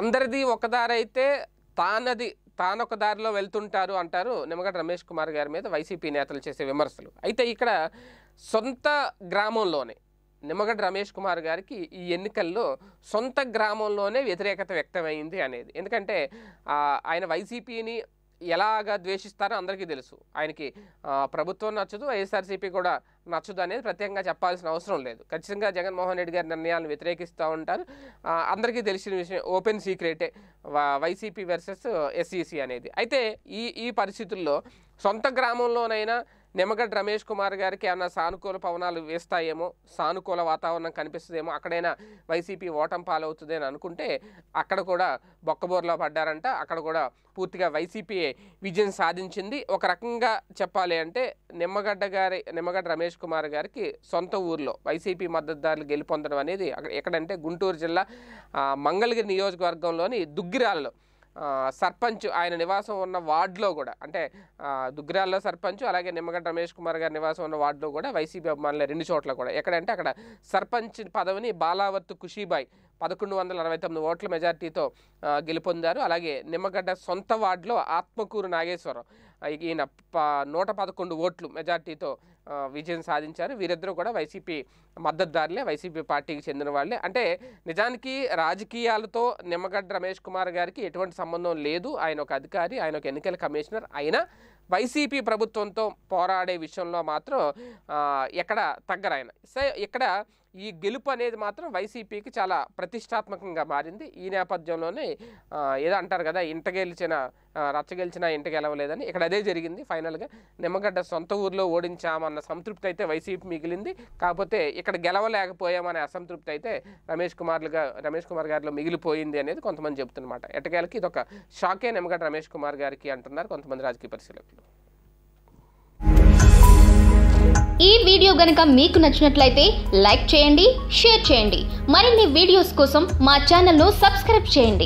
అందరిది ఒకదారైతే తానది తానొక దారిలో వెళ్తుంటారు అంటారు నిమ్మగడ్డ రమేష్ కుమార్ గారి మీద వైసీపీ నేతలు చేసే విమర్శలు అయితే ఇక్కడ సొంత గ్రామంలోనే నిమ్మగడ్డ రమేష్ కుమార్ గారికి ఈ ఎన్నికల్లో సొంత గ్రామంలోనే వ్యతిరేకత వ్యక్తమైంది అనేది ఎందుకంటే ఆయన వైసీపీని ఎలాగ ద్వేషిస్తారో అందరికీ తెలుసు ఆయనకి ప్రభుత్వం నచ్చదు వైఎస్ఆర్సీపీ కూడా నచ్చదు అనేది ప్రత్యేకంగా చెప్పాల్సిన అవసరం లేదు ఖచ్చితంగా జగన్మోహన్ రెడ్డి గారి నిర్ణయాలను వ్యతిరేకిస్తూ ఉంటారు అందరికీ తెలిసిన విషయం ఓపెన్ సీక్రెటే వైసీపీ వర్సెస్ ఎస్ఈసీ అనేది అయితే ఈ ఈ పరిస్థితుల్లో సొంత గ్రామంలోనైనా నిమ్మగడ్డ రమేష్ కుమార్ గారికి ఏమైనా సానుకూల పవనాలు వేస్తాయేమో సానుకూల వాతావరణం కనిపిస్తుందేమో అక్కడైనా వైసీపీ ఓటం పాలవుతుంది అని అనుకుంటే అక్కడ కూడా బొక్కబోర్లో పడ్డారంట అక్కడ కూడా పూర్తిగా వైసీపీ విజయం సాధించింది ఒక రకంగా చెప్పాలి అంటే నిమ్మగడ్డ గారి నిమ్మగడ్డ రమేష్ కుమార్ గారికి సొంత ఊర్లో వైసీపీ మద్దతుదారులు గెలుపొందడం అనేది అక్కడ ఎక్కడంటే గుంటూరు జిల్లా మంగళగిరి నియోజకవర్గంలోని దుగ్గిరాలలో సర్పంచ్ ఆయన నివాసం ఉన్న వార్డులో కూడా అంటే దుగ్గిరాల్లో సర్పంచ్ అలాగే నిమ్మగడ్డ రమేష్ కుమార్ గారి నివాసం ఉన్న వార్డులో కూడా వైసీపీ అభిమానుల రెండు చోట్ల కూడా ఎక్కడంటే అక్కడ సర్పంచ్ పదవిని బాలావర్తు కుషీబాయ్ పదకొండు వందల అరవై తొమ్మిది ఓట్ల మెజార్టీతో గెలుపొందారు అలాగే నిమ్మగడ్డ సొంత వార్డులో ఆత్మకూరు నాగేశ్వరం ఈయన నూట పదకొండు ఓట్లు మెజార్టీతో విజయం సాధించారు వీరిద్దరూ కూడా వైసీపీ మద్దతుదారులే వైసీపీ పార్టీకి చెందిన వాళ్ళే అంటే నిజానికి రాజకీయాలతో నిమ్మగడ్డ రమేష్ కుమార్ గారికి ఎటువంటి సంబంధం లేదు ఆయన ఒక అధికారి ఆయన ఒక ఎన్నికల కమిషనర్ అయినా వైసీపీ ప్రభుత్వంతో పోరాడే విషయంలో మాత్రం ఎక్కడ తగ్గరు ఆయన సో ఇక్కడ ఈ గెలుపు అనేది మాత్రం వైసీపీకి చాలా ప్రతిష్టాత్మకంగా మారింది ఈ నేపథ్యంలోనే ఏదో అంటారు కదా ఇంట గెలిచిన రచ్చ గెలిచిన ఇంట గెలవలేదని ఇక్కడ అదే జరిగింది ఫైనల్గా నిమ్మగడ్డ సొంత ఊర్లో ఓడించామన్న అన్న సంతృప్తి అయితే వైసీపీ మిగిలింది కాకపోతే ఇక్కడ గెలవలేకపోయామనే అసంతృప్తి అయితే రమేష్ కుమార్లుగా రమేష్ కుమార్ గారిలో మిగిలిపోయింది అనేది కొంతమంది చెబుతున్నమాట ఇది ఒక షాకే నిమ్మగడ్డ రమేష్ కుమార్ గారికి అంటున్నారు కొంతమంది రాజకీయ పరిశీలకులు ఈ వీడియో గనక మీకు నచ్చినట్లయితే లైక్ చేయండి షేర్ చేయండి మరిన్ని వీడియోస్ కోసం మా ఛానల్ను సబ్స్క్రైబ్ చేయండి